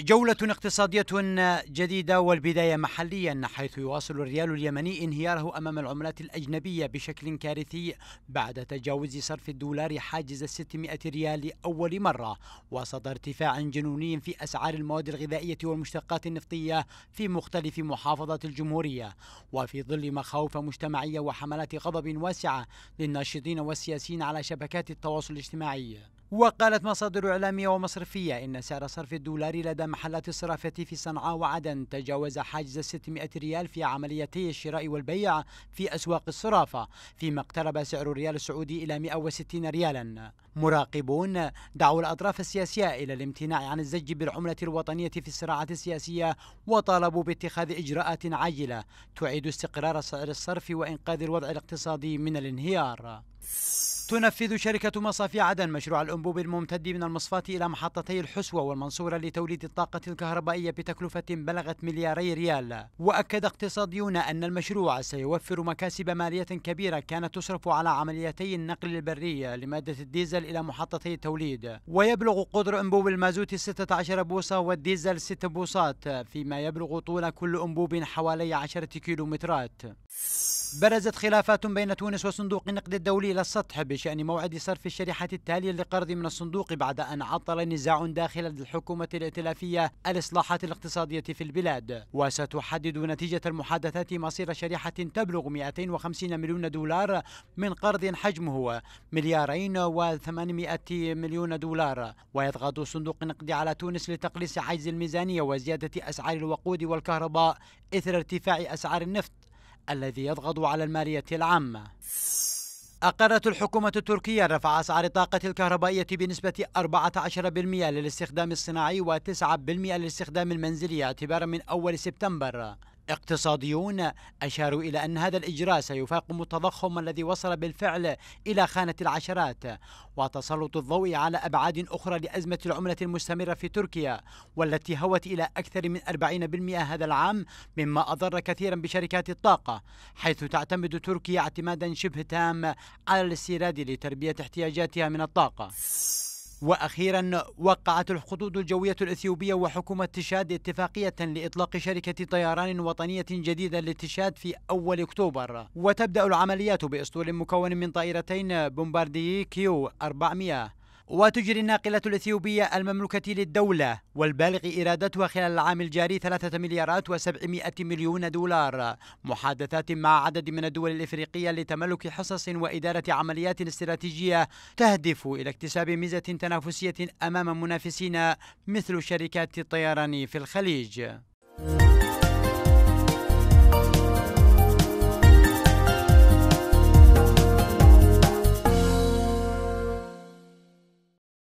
جولة اقتصادية جديدة والبداية محليا حيث يواصل الريال اليمني انهياره أمام العملات الأجنبية بشكل كارثي بعد تجاوز صرف الدولار حاجز 600 ريال لأول مرة وسط ارتفاع جنوني في أسعار المواد الغذائية والمشتقات النفطية في مختلف محافظات الجمهورية وفي ظل مخاوف مجتمعية وحملات غضب واسعة للناشطين والسياسيين على شبكات التواصل الاجتماعي وقالت مصادر إعلامية ومصرفية إن سعر صرف الدولار لدى محلات الصرافة في صنعاء وعدن تجاوز حاجز 600 ريال في عمليتي الشراء والبيع في أسواق الصرافة فيما اقترب سعر الريال السعودي إلى 160 ريالا مراقبون دعوا الأطراف السياسية إلى الامتناع عن الزج بالعملة الوطنية في الصراعات السياسية وطالبوا باتخاذ إجراءات عاجلة تعيد استقرار سعر الصرف وإنقاذ الوضع الاقتصادي من الانهيار تنفذ شركة مصافي عدن مشروع الأنبوب الممتد من المصفاة إلى محطتي الحسوة والمنصورة لتوليد الطاقة الكهربائية بتكلفة بلغت ملياري ريال وأكد اقتصاديون أن المشروع سيوفر مكاسب مالية كبيرة كانت تصرف على عمليتي النقل البري لمادة الديزل إلى محطتي التوليد ويبلغ قدر أنبوب المازوت 16 بوصة والديزل 6 بوصات فيما يبلغ طول كل أنبوب حوالي 10 كيلومترات برزت خلافات بين تونس وصندوق النقد الدولي إلى السطح بشأن موعد صرف الشريحة التالية لقرض من الصندوق بعد أن عطل نزاع داخل الحكومة الائتلافية الإصلاحات الاقتصادية في البلاد وستحدد نتيجة المحادثات مصير شريحة تبلغ 250 مليون دولار من قرض حجمه مليارين و800 مليون دولار ويضغط صندوق النقد على تونس لتقليص عجز الميزانية وزيادة أسعار الوقود والكهرباء إثر ارتفاع أسعار النفط الذي يضغط على المالية العامة أقرت الحكومة التركية رفع أسعار الطاقة الكهربائية بنسبة 14% للاستخدام الصناعي و9% للاستخدام المنزلي اعتبارا من أول سبتمبر اقتصاديون أشاروا إلى أن هذا الإجراء سيفاقم التضخم الذي وصل بالفعل إلى خانة العشرات وتسلط الضوء على أبعاد أخرى لأزمة العملة المستمرة في تركيا والتي هوت إلى أكثر من 40% هذا العام مما أضر كثيرا بشركات الطاقة حيث تعتمد تركيا اعتمادا شبه تام على الاستيراد لتربية احتياجاتها من الطاقة واخيرا وقعت الخطوط الجويه الاثيوبيه وحكومه تشاد اتفاقيه لاطلاق شركه طيران وطنيه جديده لتشاد في اول اكتوبر وتبدا العمليات باسطول مكون من طائرتين بومبارديي كيو 400 وتجري الناقلة الإثيوبية المملوكة للدولة والبالغ إيرادتها خلال العام الجاري 3 مليارات و700 مليون دولار محادثات مع عدد من الدول الإفريقية لتملك حصص وإدارة عمليات استراتيجية تهدف إلى اكتساب ميزة تنافسية أمام منافسين مثل شركات الطيران في الخليج